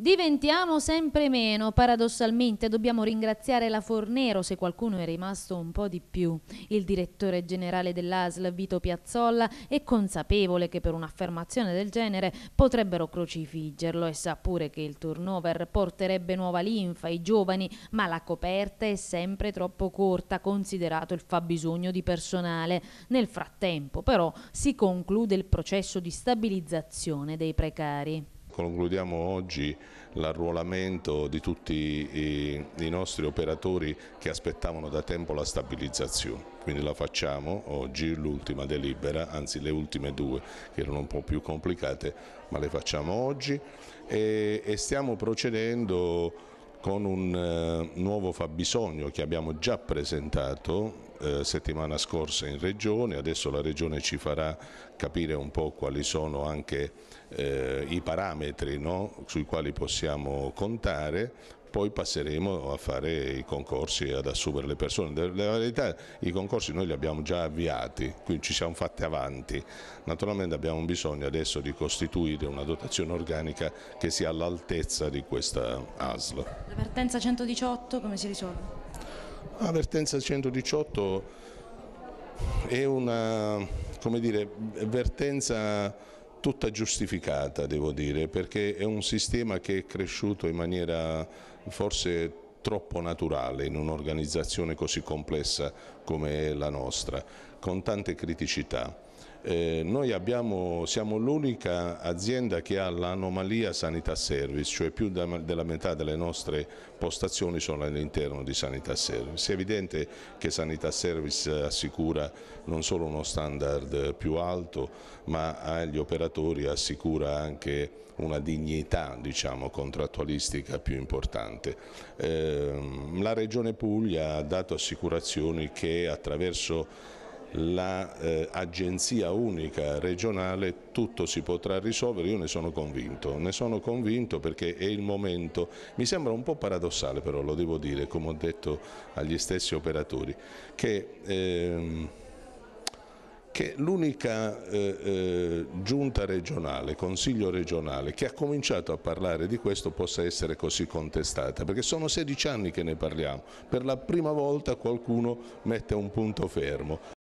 Diventiamo sempre meno, paradossalmente dobbiamo ringraziare la Fornero se qualcuno è rimasto un po' di più. Il direttore generale dell'ASL Vito Piazzolla è consapevole che per un'affermazione del genere potrebbero crocifiggerlo e sa pure che il turnover porterebbe nuova linfa ai giovani, ma la coperta è sempre troppo corta considerato il fabbisogno di personale. Nel frattempo però si conclude il processo di stabilizzazione dei precari concludiamo oggi l'arruolamento di tutti i, i nostri operatori che aspettavano da tempo la stabilizzazione quindi la facciamo oggi, l'ultima delibera, anzi le ultime due che erano un po' più complicate, ma le facciamo oggi e, e stiamo procedendo con un eh, nuovo fabbisogno che abbiamo già presentato eh, settimana scorsa in Regione, adesso la Regione ci farà capire un po' quali sono anche eh, i parametri no? sui quali possiamo contare poi passeremo a fare i concorsi ad assumere le persone. La verità, i concorsi noi li abbiamo già avviati, quindi ci siamo fatti avanti. Naturalmente abbiamo bisogno adesso di costituire una dotazione organica che sia all'altezza di questa ASL. La vertenza 118 come si risolve? La vertenza 118 è una dire, vertenza tutta giustificata devo dire perché è un sistema che è cresciuto in maniera forse troppo naturale in un'organizzazione così complessa come la nostra con tante criticità. Eh, noi abbiamo, siamo l'unica azienda che ha l'anomalia sanità service, cioè più da, della metà delle nostre postazioni sono all'interno di sanità service. È evidente che sanità service assicura non solo uno standard più alto, ma agli operatori assicura anche una dignità diciamo, contrattualistica più importante. Eh, la Regione Puglia ha dato assicurazioni che attraverso l'agenzia la, eh, unica regionale tutto si potrà risolvere, io ne sono convinto, ne sono convinto perché è il momento, mi sembra un po' paradossale però lo devo dire, come ho detto agli stessi operatori, che... Ehm, che l'unica eh, eh, giunta regionale, consiglio regionale che ha cominciato a parlare di questo possa essere così contestata, perché sono 16 anni che ne parliamo, per la prima volta qualcuno mette un punto fermo.